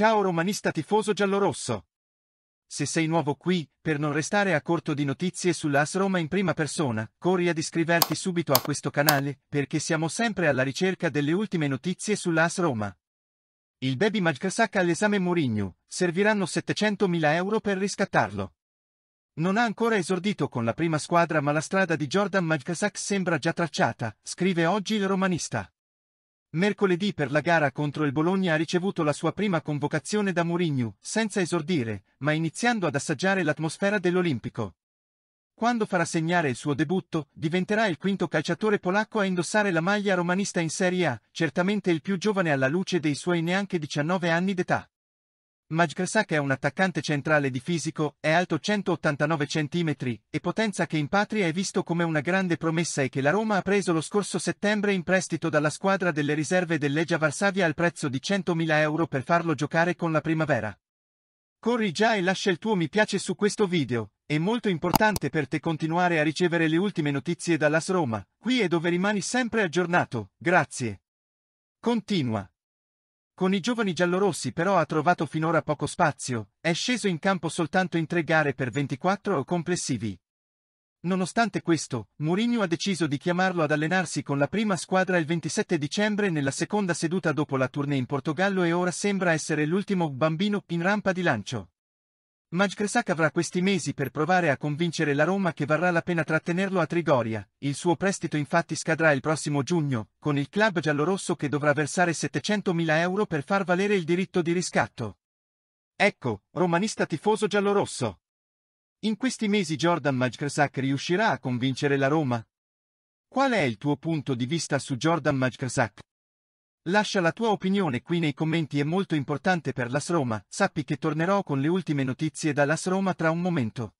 Ciao romanista tifoso giallorosso! Se sei nuovo qui, per non restare a corto di notizie sull'AS Roma in prima persona, corri ad iscriverti subito a questo canale, perché siamo sempre alla ricerca delle ultime notizie sull'AS Roma. Il baby Majkasaka all'esame Mourinho, serviranno 700.000 euro per riscattarlo. Non ha ancora esordito con la prima squadra ma la strada di Jordan Majkasak sembra già tracciata, scrive oggi il romanista. Mercoledì per la gara contro il Bologna ha ricevuto la sua prima convocazione da Mourinho, senza esordire, ma iniziando ad assaggiare l'atmosfera dell'Olimpico. Quando farà segnare il suo debutto, diventerà il quinto calciatore polacco a indossare la maglia romanista in Serie A, certamente il più giovane alla luce dei suoi neanche 19 anni d'età. Majgresak è un attaccante centrale di fisico, è alto 189 cm e potenza che in patria è visto come una grande promessa e che la Roma ha preso lo scorso settembre in prestito dalla squadra delle riserve del Legia Varsavia al prezzo di 100.000 euro per farlo giocare con la primavera. Corri già e lascia il tuo mi piace su questo video, è molto importante per te continuare a ricevere le ultime notizie dalla Roma, qui è dove rimani sempre aggiornato, grazie. Continua. Con i giovani giallorossi però ha trovato finora poco spazio, è sceso in campo soltanto in tre gare per 24 complessivi. Nonostante questo, Mourinho ha deciso di chiamarlo ad allenarsi con la prima squadra il 27 dicembre nella seconda seduta dopo la tournée in Portogallo e ora sembra essere l'ultimo bambino in rampa di lancio. Majkresak avrà questi mesi per provare a convincere la Roma che varrà la pena trattenerlo a Trigoria, il suo prestito infatti scadrà il prossimo giugno, con il club giallorosso che dovrà versare 700.000 euro per far valere il diritto di riscatto. Ecco, romanista tifoso giallorosso. In questi mesi Jordan Majkresak riuscirà a convincere la Roma? Qual è il tuo punto di vista su Jordan Majkresak? Lascia la tua opinione qui nei commenti è molto importante per l'As Roma, sappi che tornerò con le ultime notizie dall'As Roma tra un momento.